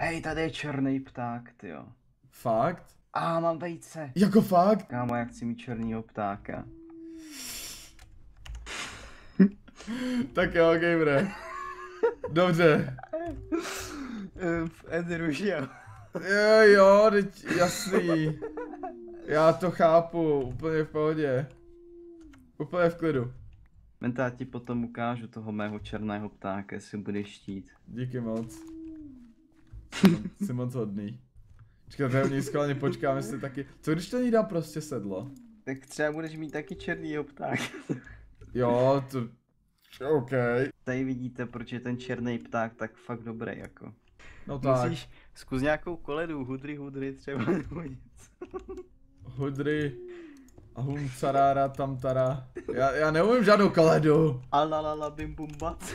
Hej, tady je černý pták, ty jo. Fakt? A mám vejce. Jako fakt? Kámo, jak chci mít černýho ptáka. tak jo, gamere. Dobře. v Enderu, jo. Jo, jo, teď jasný. Já to chápu, úplně v pohodě. Úplně v klidu. Mentá ti potom ukážu toho mého černého ptáka, jestli budeš štít. Díky moc. Jsi moc hodný. Čekat, ve mně skvělně počkáme si taky... Co když to dá prostě sedlo? Tak třeba budeš mít taky černý pták. jo, to... OK. Tady vidíte, proč je ten černý pták tak fakt dobrý, jako. No tak. Musíš zkus nějakou koledu, hudry, hudry třeba, nebo nic. hudry. A hum tam tara. Já, já neumím žádnou koledu. Alalala bim bum bat.